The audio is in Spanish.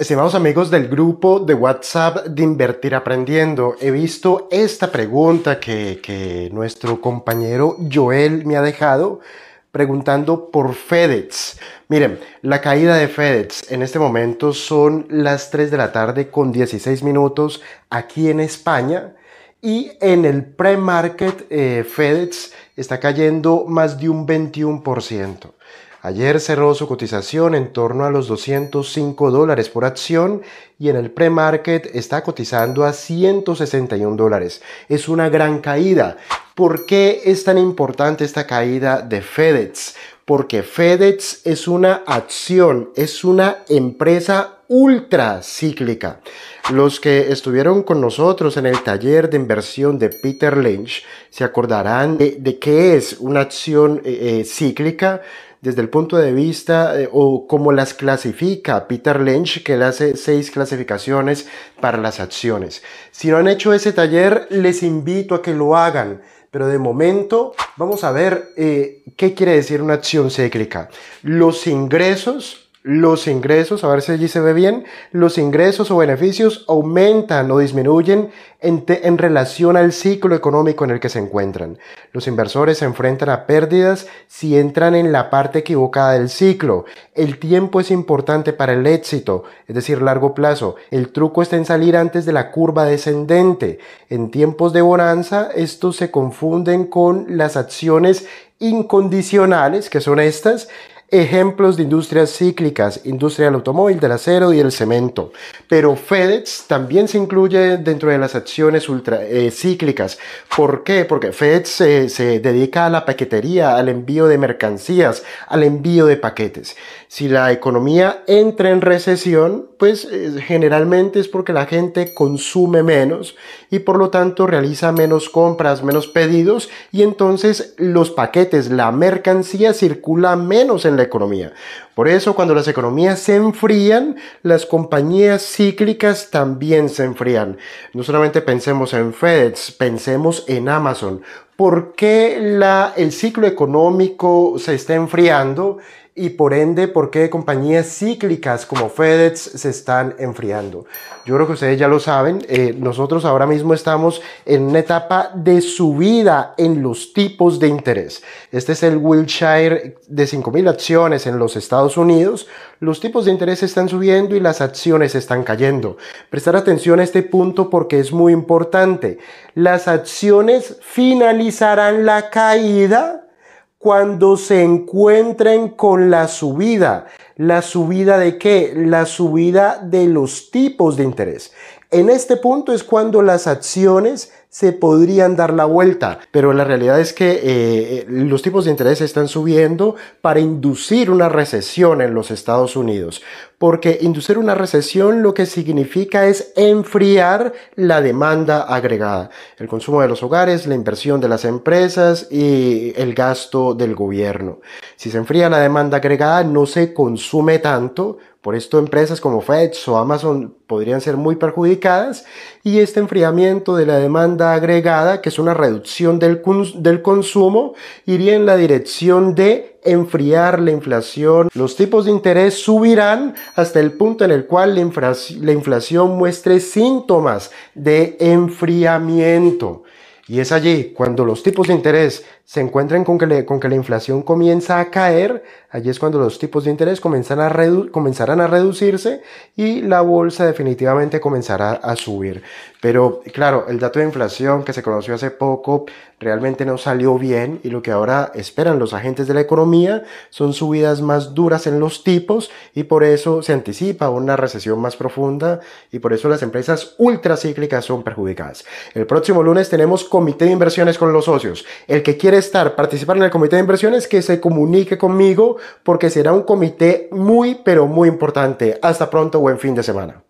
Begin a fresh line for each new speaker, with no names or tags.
Estimados amigos del grupo de WhatsApp de Invertir Aprendiendo, he visto esta pregunta que, nuestro compañero Joel me ha dejado preguntando por FedEx. Miren, la caída de FedEx en este momento son las 3 de la tarde con 16 minutos aquí en España y en el pre-market eh, FedEx está cayendo más de un 21%. Ayer cerró su cotización en torno a los 205 dólares por acción y en el pre-market está cotizando a 161 dólares. Es una gran caída. ¿Por qué es tan importante esta caída de FedEx? porque FedEx es una acción, es una empresa ultracíclica. Los que estuvieron con nosotros en el taller de inversión de Peter Lynch se acordarán de, qué es una acción eh, eh, cíclica desde el punto de vista eh, o cómo las clasifica Peter Lynch, que le hace seis clasificaciones para las acciones. Si no han hecho ese taller, les invito a que lo hagan pero de momento vamos a ver eh, qué quiere decir una acción cíclica. Los ingresos los ingresos, a ver si allí se ve bien, los ingresos o beneficios aumentan o disminuyen en, relación al ciclo económico en el que se encuentran. Los inversores se enfrentan a pérdidas si entran en la parte equivocada del ciclo. El tiempo es importante para el éxito, es decir, largo plazo. El truco está en salir antes de la curva descendente. En tiempos de bonanza, estos se confunden con las acciones incondicionales, que son estas, ejemplos de industrias cíclicas, industria del automóvil, del acero y del cemento. Pero FedEx también se incluye dentro de las acciones ultra, eh, cíclicas. ¿Por qué? Porque FedEx se dedica a la paquetería, al envío de mercancías, al envío de paquetes. Si la economía entra en recesión, pues eh, generalmente es porque la gente consume menos y por lo tanto realiza menos compras, menos pedidos y entonces los paquetes, la mercancía circula menos en la economía. Por eso cuando las economías se enfrían, las compañías cíclicas también se enfrían. No solamente pensemos en FedEx, pensemos en Amazon. ¿Por qué el ciclo económico se está enfriando y por ende por qué compañías cíclicas como FedEx se están enfriando. Yo creo que ustedes ya lo saben, eh, nosotros ahora mismo estamos en una etapa de subida en los tipos de interés. Este es el Wilshire de 5.000 acciones en los Estados Unidos. Los tipos de interés están subiendo y las acciones están cayendo. Prestar atención a este punto porque es muy importante. Las acciones finalizarán la caída cuando se encuentren con la subida. ¿La subida de qué? La subida de los tipos de interés. En este punto es cuando las acciones se podrían dar la vuelta, pero la realidad es que eh, eh, los tipos de interés están subiendo para inducir una recesión en los Estados Unidos, porque inducir una recesión lo que significa es enfriar la demanda agregada, el consumo de los hogares, la inversión de las empresas y el gasto del gobierno. Si se enfría la demanda agregada no se consume tanto, por esto empresas como FedEx o Amazon podrían ser muy perjudicadas y este enfriamiento de la demanda agregada, que es una reducción del, consumo, iría en la dirección de enfriar la inflación. Los tipos de interés subirán hasta el punto en el cual la inflación muestre síntomas de enfriamiento. Y es allí cuando los tipos de interés se encuentran con que, con que la inflación comienza a caer, allí es cuando los tipos de interés a comenzarán a reducirse y la bolsa definitivamente comenzará a subir. Pero claro, el dato de inflación que se conoció hace poco realmente no salió bien y lo que ahora esperan los agentes de la economía son subidas más duras en los tipos y por eso se anticipa una recesión más profunda y por eso las empresas ultracíclicas son perjudicadas. El próximo lunes tenemos comité de inversiones con los socios. El que quiere estar, participar en el comité de inversiones, que se comunique conmigo porque será un comité muy, pero muy importante. Hasta pronto, buen fin de semana.